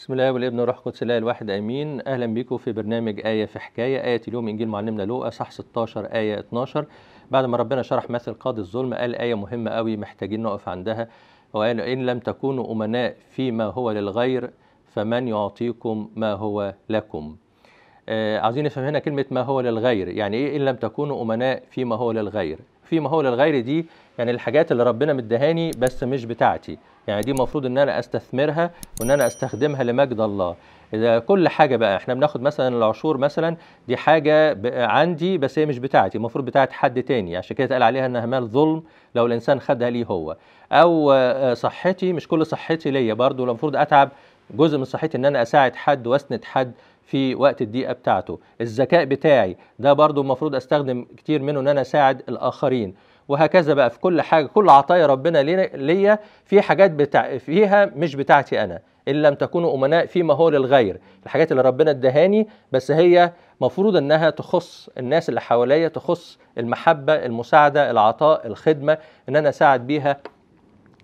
بسم الله والابن والروح القدس الله الواحد امين اهلا بيكم في برنامج ايه في حكايه ايه اليوم انجيل معلمنا لوقا صح 16 ايه 12 بعد ما ربنا شرح مثل قاضي الظلم قال ايه مهمه قوي محتاجين نقف عندها وقال ان لم تكونوا امناء فيما هو للغير فمن يعطيكم ما هو لكم آه عاوزين نفهم هنا كلمه ما هو للغير يعني ايه ان لم تكونوا امناء فيما هو للغير فيما هو للغير دي يعني الحاجات اللي ربنا مدهاني بس مش بتاعتي يعني دي المفروض ان انا استثمرها وان انا استخدمها لمجد الله اذا كل حاجه بقى احنا بناخد مثلا العشور مثلا دي حاجه عندي بس هي مش بتاعتي المفروض بتاعت حد تاني عشان كده اتقال عليها انها مال ظلم لو الانسان خدها ليه هو او آه، آه، صحتي مش كل صحتي ليا برضو المفروض اتعب جزء من صحتي ان انا اساعد حد واسند حد في وقت الدقيقه بتاعته الذكاء بتاعي ده برضو المفروض استخدم كتير منه ان انا اساعد الاخرين وهكذا بقى في كل حاجه كل عطايا ربنا ليا في حاجات بتاع فيها مش بتاعتي انا ان لم تكونوا امناء فيما هو للغير الحاجات اللي ربنا ادهاني بس هي مفروض انها تخص الناس اللي حواليا تخص المحبه المساعده العطاء الخدمه ان انا اساعد بيها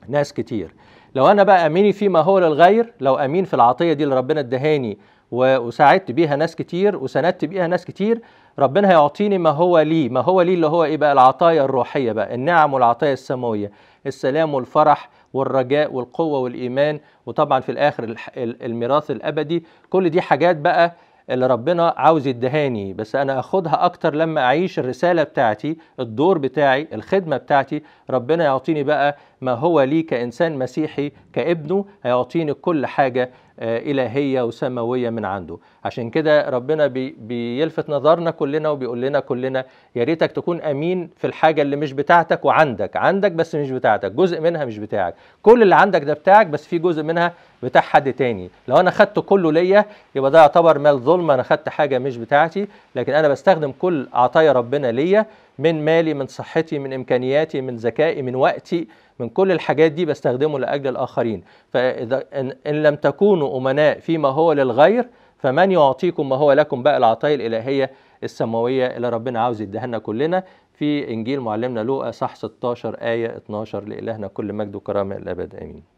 ناس كتير لو انا بقى اميني فيما هو للغير لو امين في العطيه دي اللي ربنا ادهاني وساعدت بيها ناس كتير وسندت بيها ناس كتير ربنا هيعطيني ما هو لي ما هو لي اللي هو ايه بقى العطايا الروحيه بقى النعم والعطايا السماويه السلام والفرح والرجاء والقوه والايمان وطبعا في الاخر الميراث الابدي كل دي حاجات بقى اللي ربنا عاوز يدهاني بس انا اخدها اكتر لما اعيش الرساله بتاعتي الدور بتاعي الخدمه بتاعتي ربنا يعطيني بقى ما هو لي كانسان مسيحي كابنه هيعطيني كل حاجه آه، إلهية وسماوية من عنده عشان كده ربنا بي بيلفت نظرنا كلنا وبيقول لنا كلنا يا ريتك تكون أمين في الحاجة اللي مش بتاعتك وعندك عندك بس مش بتاعتك جزء منها مش بتاعك كل اللي عندك ده بتاعك بس في جزء منها بتاع حد تاني لو أنا خدته كله ليا يبقى ده يعتبر مال ظلم أنا خدت حاجة مش بتاعتي لكن أنا بستخدم كل عطايا ربنا ليا من مالي من صحتي من امكانياتي من ذكائي من وقتي من كل الحاجات دي بستخدمه لاجل الاخرين فاذا ان لم تكونوا امناء فيما هو للغير فمن يعطيكم ما هو لكم بقى العطايا الالهيه السماويه اللي ربنا عاوز يديها لنا كلنا في انجيل معلمنا لوقا صح 16 ايه 12 لالهنا كل مجد وكرامه الابد امين